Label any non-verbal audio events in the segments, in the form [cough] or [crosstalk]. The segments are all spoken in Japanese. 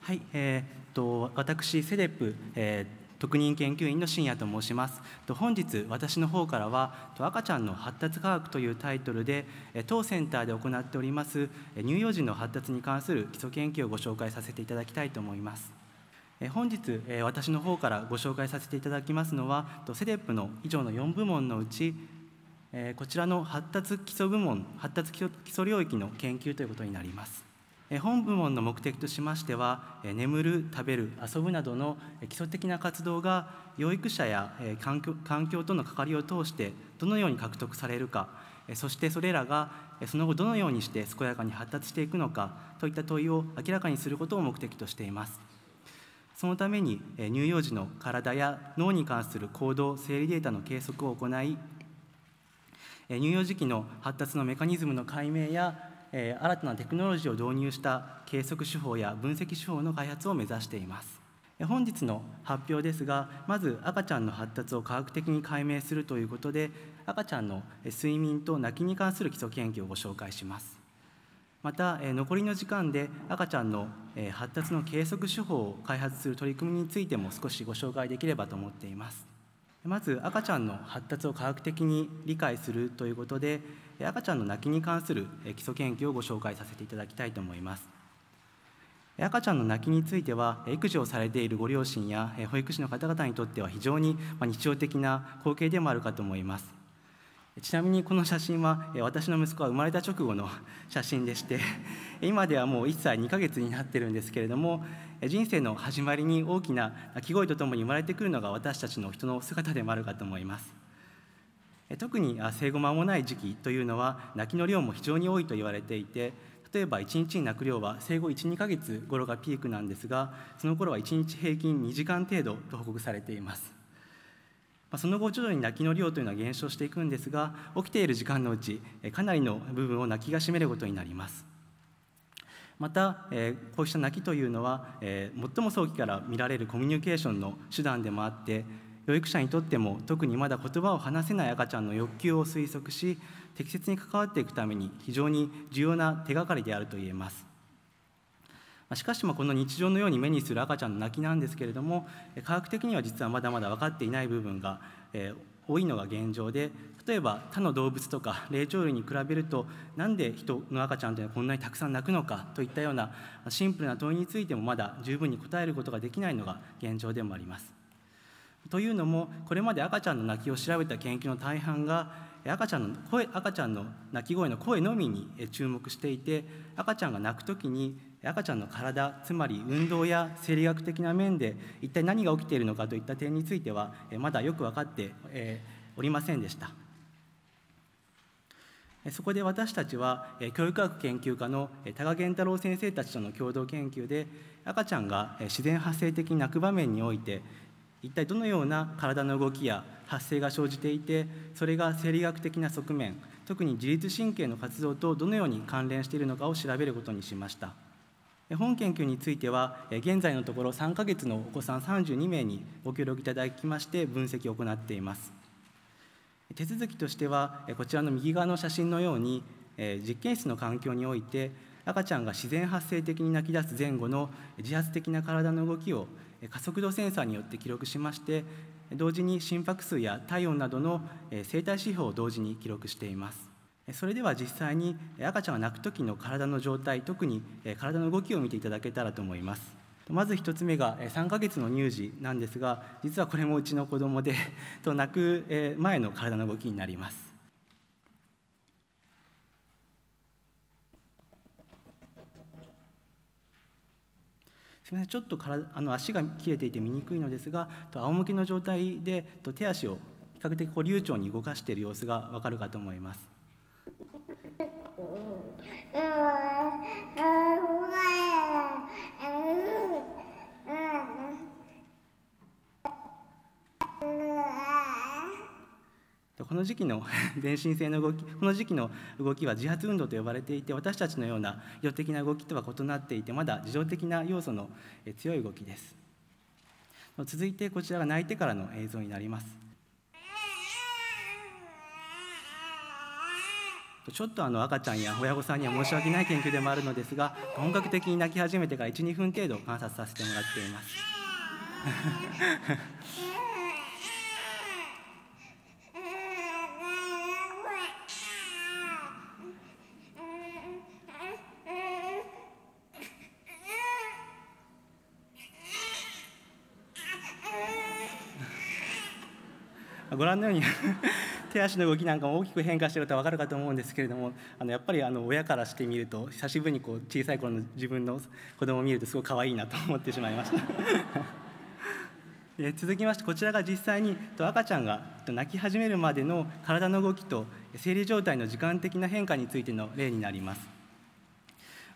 はい、えー、っと私セデプ、えー特任研究員の深夜と申します本日私の方からは赤ちゃんの発達科学というタイトルで当センターで行っております乳幼児の発達に関する基礎研究をご紹介させていただきたいと思います本日私の方からご紹介させていただきますのはセデップの以上の4部門のうちこちらの発達基礎部門発達基礎領域の研究ということになります本部門の目的としましては眠る食べる遊ぶなどの基礎的な活動が養育者や環境との関わりを通してどのように獲得されるかそしてそれらがその後どのようにして健やかに発達していくのかといった問いを明らかにすることを目的としていますそのために乳幼児の体や脳に関する行動生理データの計測を行い乳幼児期の発達のメカニズムの解明やえー、新たなテクノロジーを導入した計測手法や分析手法の開発を目指しています本日の発表ですがまず赤ちゃんの発達を科学的に解明するということで赤ちゃんの睡眠と泣きに関する基礎研究をご紹介しますまた残りの時間で赤ちゃんの発達の計測手法を開発する取り組みについても少しご紹介できればと思っていますまず赤ちゃんの発達を科学的に理解するということで赤ちゃんの泣きに関する基礎研究をご紹介させていただきたいと思います赤ちゃんの泣きについては育児をされているご両親や保育士の方々にとっては非常に日常的な光景でもあるかと思いますちなみにこの写真は私の息子は生まれた直後の [laughs] 写真でして今ではもう1歳2ヶ月になってるんですけれども人生の始まりに大きな鳴き声とともに生まれてくるのが私たちの人の姿でもあるかと思います特に生後間もない時期というのは泣きの量も非常に多いと言われていて例えば1日に泣く量は生後12ヶ月頃がピークなんですがその頃は1日平均2時間程度と報告されていますまその後徐々に泣きの量というのは減少していくんですが起きている時間のうちかなりの部分を泣きが占めることになりますまた、えこうした泣きというのは、え最も早期から見られるコミュニケーションの手段でもあって養育者にとっても特にまだ言葉を話せない赤ちゃんの欲求を推測し適切に関わっていくために非常に重要な手がかりであると言えますしかしこの日常のように目にする赤ちゃんの泣きなんですけれども科学的には実はまだまだ分かっていない部分が、多いのが現状で例えば他の動物とか霊長類に比べるとなんで人の赤ちゃんというのはこんなにたくさん泣くのかといったようなシンプルな問いについてもまだ十分に答えることができないのが現状でもあります。というのもこれまで赤ちゃんの泣きを調べた研究の大半が赤ちゃんの声赤ちゃんの泣き声の声のみに注目していて赤ちゃんが泣く時に赤ちゃんの体つまり運動や生理学的な面で一体何が起きているのかといった点についてはまだよく分かっておりませんでしたそこで私たちは教育学研究家の多賀源太郎先生たちとの共同研究で赤ちゃんが自然発生的に泣く場面において一体どのような体の動きや発生が生じていてそれが生理学的な側面特に自律神経の活動とどのように関連しているのかを調べることにしました。本研究については現在のところ3ヶ月のお子さん32名にご協力いただきまして分析を行っています手続きとしてはこちらの右側の写真のように実験室の環境において赤ちゃんが自然発生的に泣き出す前後の自発的な体の動きを加速度センサーによって記録しまして同時に心拍数や体温などの生体指標を同時に記録していますそれでは実際に赤ちゃんが泣く時の体の状態特に体の動きを見ていただけたらと思いますまず1つ目が3ヶ月の乳児なんですが実はこれもうちの子供で [laughs] と泣く前の体の動きになりますすみませんちょっとからあの足が切れていて見にくいのですがと仰向けの状態でと手足を比較的こう流暢に動かしている様子が分かるかと思いますこの時期の全身性の動きこの時期の動きは自発運動と呼ばれていて私たちのような予的な動きとは異なっていてまだ自動的な要素の強い動きです続いてこちらが泣いてからの映像になりますちょっとあの赤ちゃんや親御さんには申し訳ない研究でもあるのですが本格的に泣き始めてから12分程度観察させてもらっていますご覧のように手足の動きなんかも大きく変化してると分かるかと思うんですけれどもあのやっぱりあの親からしてみると久しぶりにこう小さい頃の自分の子供を見るとすごい可愛いなと思ってしまいました。え [laughs] 続きましてこちらが実際に赤ちゃんが泣き始めるまでの体の動きと生理状態の時間的な変化についての例になります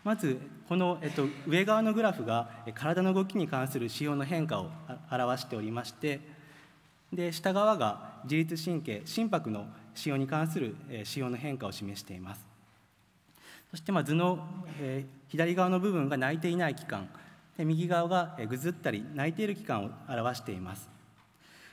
まずこの、えっと、上側のグラフが体の動きに関する仕様の変化を表しておりましてで下側が自律神経心拍の使用に関する使用の変化を示していますそしてま図の、え左側の部分が泣いていない期間で右側がぐずったり泣いている期間を表しています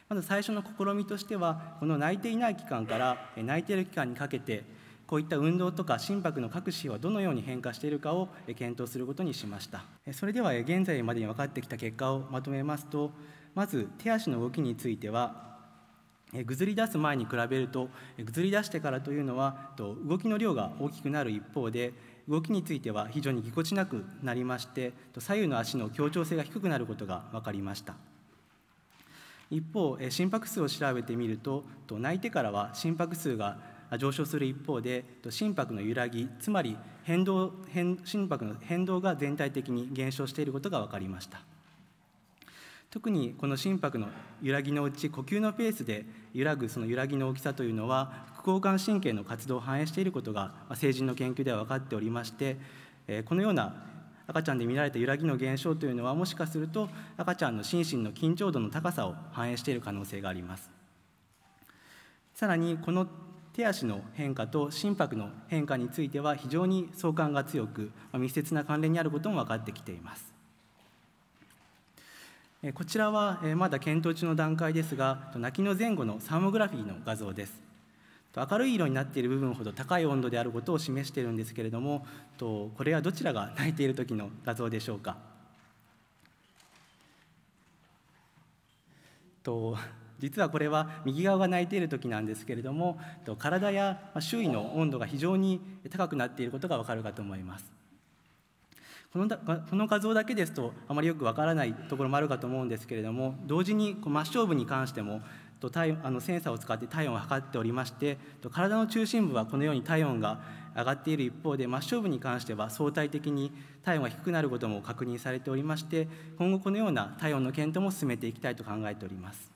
まず最初の試みとしてはこの泣いていない期間から泣いている期間にかけてこういった運動とか心拍の各指はどのように変化しているかを検討することにしましたそれでは現在までに分かってきた結果をまとめますとまず手足の動きについてはぐずり出す前に比べるとぐずり出してからというのは動きの量が大きくなる一方で動きについては非常にぎこちなくなりまして左右の足の協調性が低くなることが分かりました一方心拍数を調べてみると泣いてからは心拍数が上昇する一方で心拍の揺らぎつまり変動変心拍の変動が全体的に減少していることが分かりました。特にこの心拍の揺らぎのうち呼吸のペースで揺らぐその揺らぎの大きさというのは副交感神経の活動を反映していることが成人の研究では分かっておりましてこのような赤ちゃんで見られた揺らぎの減少というのはもしかすると赤ちゃんの心身の緊張度の高さを反映している可能性がありますさらにこの手足の変化と心拍の変化については非常に相関が強く密接な関連にあることも分かってきていますこちらはまだ検討中の段階ですが、泣きの前後のサーモグラフィーの画像です。明るい色になっている部分ほど高い温度であることを示しているんですけれども、これはどちらが泣いている時の画像でしょうか。実はこれは右側が泣いている時なんですけれども体や周囲の温度が非常に高くなっていることがわかるかと思います。このこの画像だけですとあまりよくわからないところもあるかと思うんですけれども同時にこう抹部に関してもと体あのセンサーを使って体温を測っておりましてと体の中心部はこのように体温が上がっている一方で末梢部に関しては相対的に体温が低くなることも確認されておりまして今後このような体温の検討も進めていきたいと考えております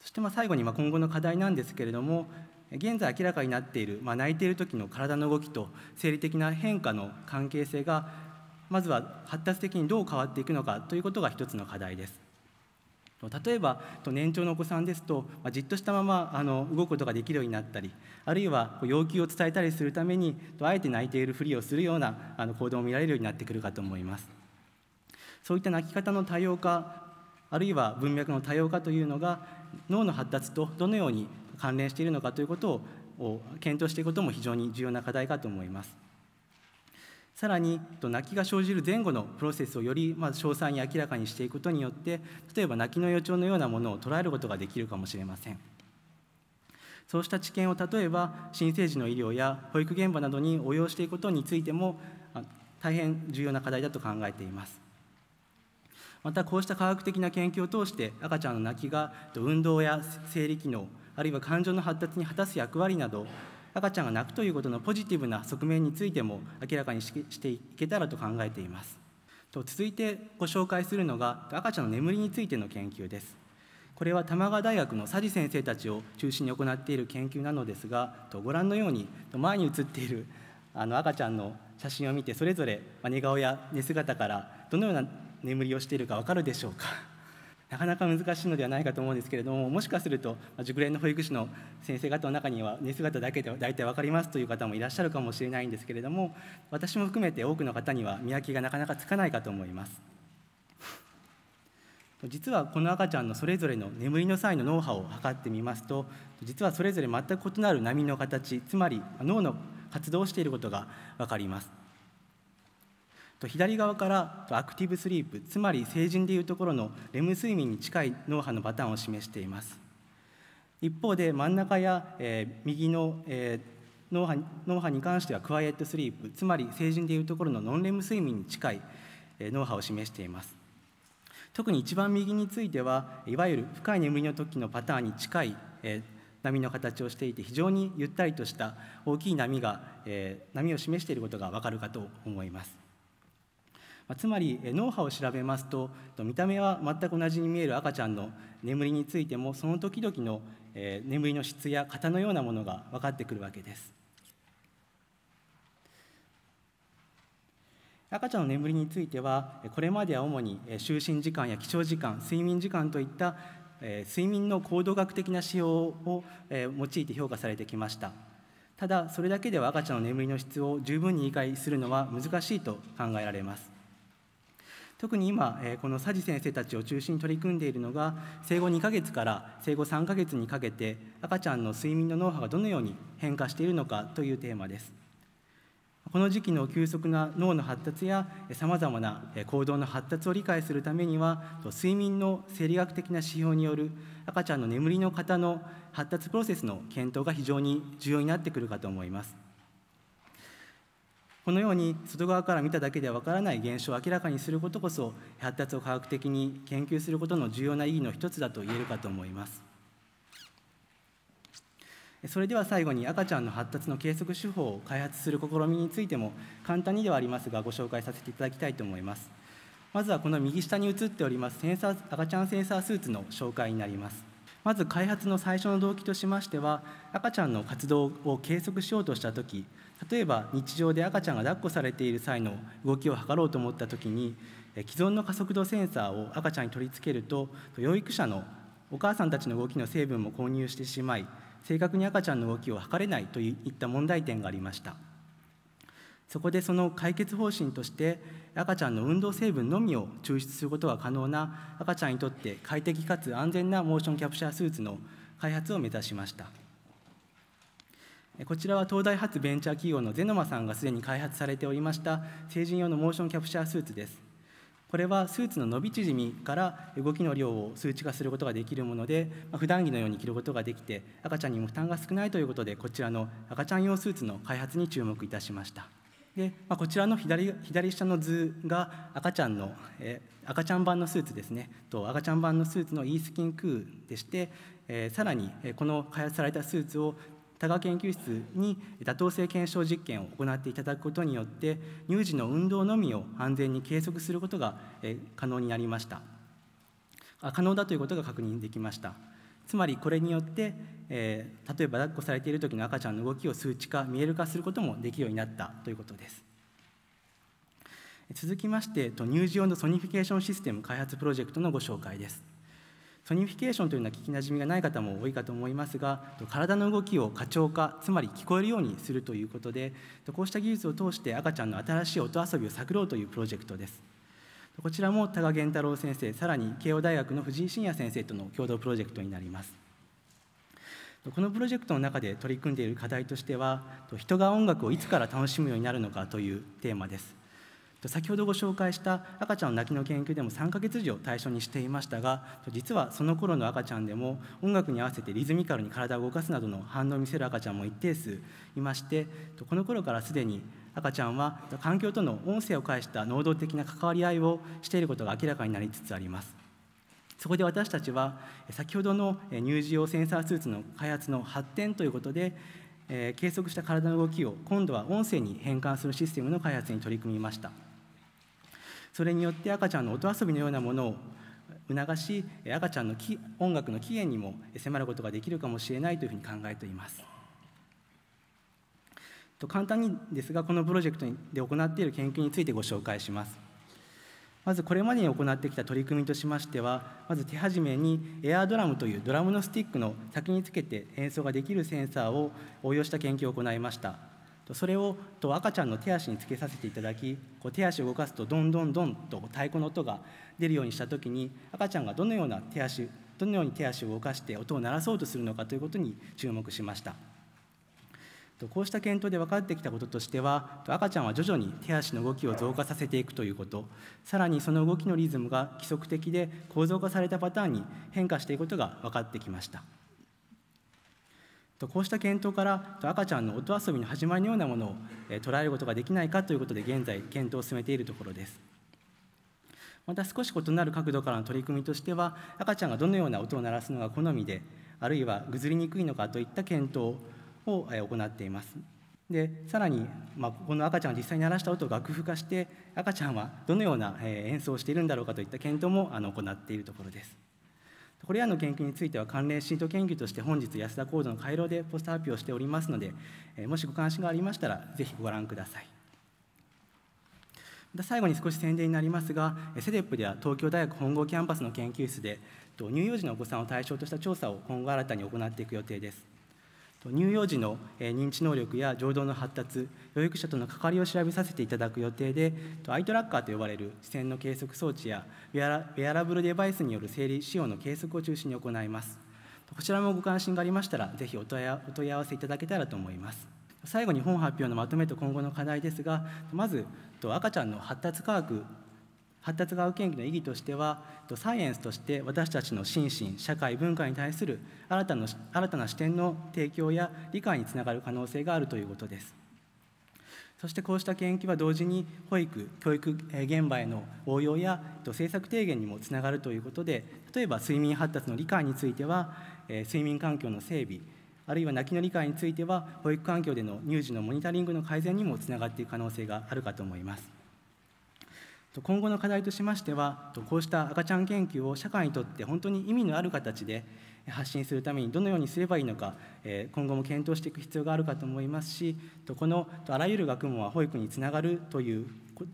そしてま最後にま今後の課題なんですけれども現在明らかになっている、まあ、泣いている時の体の動きと生理的な変化の関係性がまずは発達的にどう変わっていくのかということが一つの課題です例えば年長のお子さんですとじっとしたままあの動くことができるようになったりあるいは要求を伝えたりするためにあえて泣いているふりをするようなあの行動を見られるようになってくるかと思いますそういった泣き方の多様化あるいは文脈の多様化というのが脳の発達とどのように関連しているのかということを検討していくことも非常に重要な課題かと思います。さらに泣きが生じる前後のプロセスをよりま詳細に明らかにしていくことによって例えば泣きの予兆のようなものを捉えることができるかもしれませんそうした知見を例えば新生児の医療や保育現場などに応用していくことについても大変重要な課題だと考えていますまたこうした科学的な研究を通して赤ちゃんの泣きが運動や生理機能あるいは感情の発達に果たす役割など赤ちゃんが泣くということのポジティブな側面についても明らかにしていけたらと考えていますと続いてご紹介するのが赤ちゃんの眠りについての研究ですこれは玉川大学の佐治先生たちを中心に行っている研究なのですがご覧のように前に写っているあの赤ちゃんの写真を見てそれぞれ寝顔や寝姿からどのような眠りをしているか分かるでしょうかなかなか難しいのではないかと思うんですけれどももしかすると熟練の保育士の先生方の中には寝姿だけで大体分かりますという方もいらっしゃるかもしれないんですけれども私も含めて多くの方には見分けがなかなかつかないかと思います。実はこの赤ちゃんのそれぞれの眠りの際の脳波を測ってみますと実はそれぞれ全く異なる波の形つまり脳の活動していることが分かります。左側からアクティブスリープつまり成人でいうところのレム睡眠に近い脳波のパターンを示しています一方で真ん中や、えー、右の、えー、脳波脳波に関してはクワイエットスリープつまり成人でいうところのノンレム睡眠に近い、え脳波を示しています特に一番右についてはいわゆる深い眠りの時のパターンに近い、えー、波の形をしていて非常にゆったりとした大きい波が、えー、波を示していることが分かるかと思います。まつまり脳波を調べますと見た目は全く同じに見える赤ちゃんの眠りについてもその時々の眠りの質や型のようなものが分かってくるわけです赤ちゃんの眠りについてはこれまでは主に就寝時間や起床時間睡眠時間といった睡眠の行動学的な仕様を用いて評価されてきましたただそれだけでは赤ちゃんの眠りの質を十分に理解するのは難しいと考えられます特に今、えこの佐治先生たちを中心に取り組んでいるのが生後2ヶ月から生後3ヶ月にかけて赤ちゃんの睡眠の脳波がどのように変化しているのかというテーマですこの時期の急速な脳の発達やさまざまな行動の発達を理解するためには睡眠の生理学的な指標による赤ちゃんの眠りの方の発達プロセスの検討が非常に重要になってくるかと思いますこのように外側から見ただけではわからない現象を明らかにすることこそ発達を科学的に研究することの重要な意義の一つだと言えるかと思いますそれでは最後に赤ちゃんの発達の計測手法を開発する試みについても簡単にではありますがご紹介させていただきたいと思いますまずはこの右下に写っておりますセンサー赤ちゃんセンサースーツの紹介になりますまず開発の最初の動機としましては赤ちゃんの活動を計測しようとした時例えば日常で赤ちゃんが抱っこされている際の動きを測ろうと思った時に既存の加速度センサーを赤ちゃんに取り付けると養育者のお母さんたちの動きの成分も購入してしまい正確に赤ちゃんの動きを測れないといった問題点がありましたそこでその解決方針として赤ちゃんの運動成分のみを抽出することが可能な赤ちゃんにとって快適かつ安全なモーションキャプチャースーツの開発を目指しました。こちらは東大発ベンチャー企業のゼノマさんがすでに開発されておりました成人用のモーションキャプチャースーツです。これはスーツの伸び縮みから動きの量を数値化することができるもので、まあ、普段着のように着ることができて赤ちゃんにも負担が少ないということでこちらの赤ちゃん用スーツの開発に注目いたしました。で、まあ、こちらの左左下の図が赤ちゃんの、え赤ちゃん版のスーツですねと赤ちゃん版のスーツの e スキンクーでして、えさらにこの開発されたスーツを多賀研究室に妥当性検証実験を行っていただくことによって乳児の運動のみを安全に計測することが可能になりました可能だということが確認できましたつまりこれによって、え例えば抱っこされている時の赤ちゃんの動きを数値化見える化することもできるようになったということです続きまして乳児用のソニフィケーションシステム開発プロジェクトのご紹介ですソニフィケーションというのは聞きなじみがない方も多いかと思いますが体の動きを過聴化つまり聞こえるようにするということでこうした技術を通して赤ちゃんの新しい音遊びを探ろうというプロジェクトですこちらも多賀源太郎先生さらに慶応大学の藤井信也先生との共同プロジェクトになりますこのプロジェクトの中で取り組んでいる課題としては人が音楽をいつから楽しむようになるのかというテーマです先ほどご紹介した赤ちゃんの泣きの研究でも3ヶ月児を対象にしていましたが実はその頃の赤ちゃんでも音楽に合わせてリズミカルに体を動かすなどの反応を見せる赤ちゃんも一定数いましてこの頃からすでに赤ちゃんは環境との音声を介した能動的な関わり合いをしていることが明らかになりつつあります。そこで私たちは先ほどの乳児用センサースーツの開発の発展ということで、計測した体の動きを今度は音声に変換するシステムの開発に取り組みました。それによって赤ちゃんの音遊びのようなものを促し赤ちゃんの音楽の起源にも迫ることができるかもしれないというふうに考えています。と簡単にですがこのプロジェクトで行っている研究についてご紹介します。まずこれまでに行ってきた取り組みとしましてはまず手始めにエアードラムというドラムのスティックの先につけて演奏ができるセンサーを応用した研究を行いましたそれをと赤ちゃんの手足につけさせていただきこう手足を動かすとどんどんどんと太鼓の音が出るようにした時に赤ちゃんがどのような手足どのように手足を動かして音を鳴らそうとするのかということに注目しましたこうした検討で分かってきたこととしては赤ちゃんは徐々に手足の動きを増加させていくということさらにその動きのリズムが規則的で構造化されたパターンに変化していくことが分かってきました。こうした検討から赤ちゃんの音遊びの始まりのようなものを捉えることができないかということで現在検討を進めているところですまた少し異なる角度からの取り組みとしては赤ちゃんがどのような音を鳴らすのが好みであるいはぐずりにくいのかといった検討を行っていますでさらに、まあ、この赤ちゃんが実際に鳴らした音を楽譜化して赤ちゃんはどのような演奏をしているんだろうかといった検討も行っているところですこれらの研究については関連シート研究として本日安田講座の回廊でポスター発表しておりますので、えもしご関心がありましたらぜひご覧ください。また最後に少し宣伝になりますが、セデップでは東京大学本郷キャンパスの研究室で乳幼児のお子さんを対象とした調査を今後新たに行っていく予定です。乳幼児の認知能力や情動の発達養育者との関わりを調べさせていただく予定でアイトラッカーと呼ばれる視線の計測装置やウェアラブルデバイスによる生理使用の計測を中心に行いますこちらもご関心がありましたらぜひお問い合わせいただけたらと思います最後に本発表のまとめと今後の課題ですがまず赤ちゃんの発達科学発達が学研究の意義としてはサイエンスとして私たちの心身社会文化に対する新たな新たな視点の提供や理解につながる可能性があるということですそしてこうした研究は同時に保育教育現場への応用や政策提言にもつながるということで例えば睡眠発達の理解については睡眠環境の整備あるいは泣きの理解については保育環境での乳児のモニタリングの改善にもつながっていく可能性があるかと思います今後の課題としましてはこうした赤ちゃん研究を社会にとって本当に意味のある形で発信するためにどのようにすればいいのか今後も検討していく必要があるかと思いますしこのあらゆる学問は保育につながるという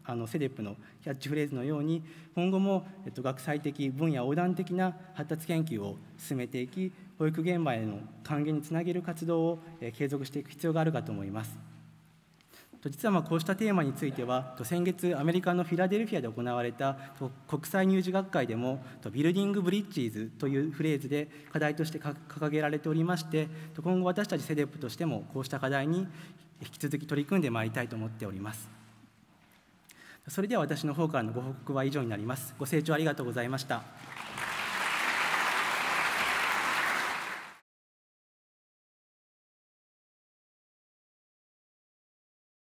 あのセデップのキャッチフレーズのように今後も学際的分野横断的な発達研究を進めていき保育現場への還元につなげる活動を継続していく必要があるかと思います。実はまこうしたテーマについては先月アメリカのフィラデルフィアで行われた国際乳児学会でもビルディング・ブリッジーズというフレーズで課題として掲げられておりまして今後私たちセデップとしてもこうした課題に引き続き取り組んでまいりたいと思っておりますそれでは私の方からのご報告は以上になりますご清聴ありがとうございました